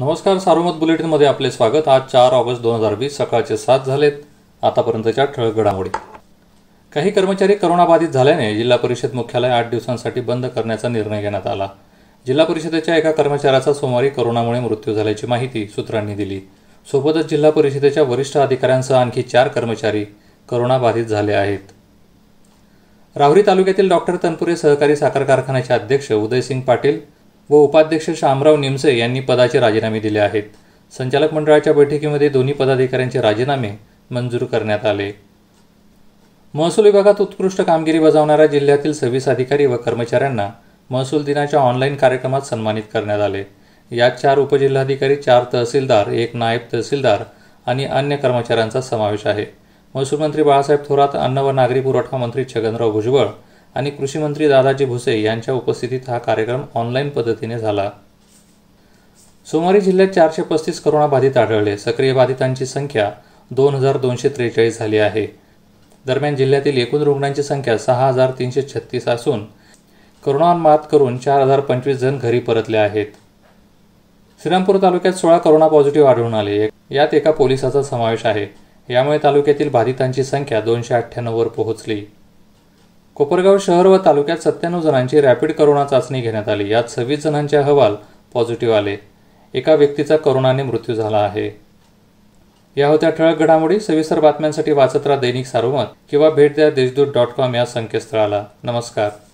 नमस्कार सार्वमत बुलेटिनमध्ये आपले स्वागत आज चार ऑगस्ट दोन हजार वीस सकाळचे सात झालेत आतापर्यंतच्या ठळक घडामोडी काही कर्मचारी करोनाबाधित झाल्याने जिल्हा परिषद मुख्यालय आठ दिवसांसाठी बंद करण्याचा निर्णय घेण्यात आला जिल्हा परिषदेच्या एका कर्मचाऱ्याचा सोमवारी करोनामुळे मृत्यू झाल्याची माहिती सूत्रांनी दिली सोबतच जिल्हा परिषदेच्या वरिष्ठ अधिकाऱ्यांसह आणखी चार कर्मचारी करोनाबाधित झाले आहेत राहुरी तालुक्यातील डॉक्टर तनपुरे सहकारी साखर कारखान्याचे अध्यक्ष उदयसिंग पाटील व उपाध्यक्ष शामराव निमसे यांनी पदाचे राजीनामे दिले आहेत संचालक मंडळाच्या बैठकीमध्ये दोन्ही पदाधिकाऱ्यांचे राजीनामे मंजूर करण्यात आले महसूल विभागात उत्कृष्ट कामगिरी बजावणाऱ्या जिल्ह्यातील सव्वीस अधिकारी व कर्मचाऱ्यांना महसूल दिनाच्या ऑनलाईन कार्यक्रमात सन्मानित करण्यात आले यात चार उपजिल्हाधिकारी चार तहसीलदार एक नायब तहसीलदार आणि अन्य कर्मचाऱ्यांचा समावेश आहे महसूल मंत्री बाळासाहेब थोरात अन्न व नागरी पुरवठा मंत्री छगनराव भुजबळ आणि कृषी मंत्री दादाजी भुसे यांच्या उपस्थितीत हा कार्यक्रम ऑनलाईन पद्धतीने झाला सोमवारी जिल्ह्यात चारशे पस्तीस बाधित आढळले सक्रिय बाधितांची संख्या दोन हजार दोनशे त्रेचाळीस झाली आहे दरम्यान जिल्ह्यातील एकूण रुग्णांची संख्या सहा हजार तीनशे छत्तीस असून करोनावर मात करून चार हजार पंचवीस जण घरी परतले आहेत श्रीरामपूर तालुक्यात सोळा करोना पॉझिटिव्ह आढळून आले यात एका पोलिसाचा समावेश आहे यामुळे तालुक्यातील बाधितांची संख्या दोनशे अठ्ठ्याण्णववर पोहोचली कोपरगाव शहर व तालुक्यात सत्त्याण्णव जणांची रॅपिड करोना चाचणी घेण्यात आली यात सव्वीस जणांचे अहवाल पॉझिटिव्ह आले एका व्यक्तीचा करोनाने मृत्यू झाला आहे या होत्या ठळक घडामोडी सविस्तर बातम्यांसाठी वाचत राहा दैनिक सार्वमत किंवा भेट द्या देशदूत डॉट कॉम या संकेतस्थळाला नमस्कार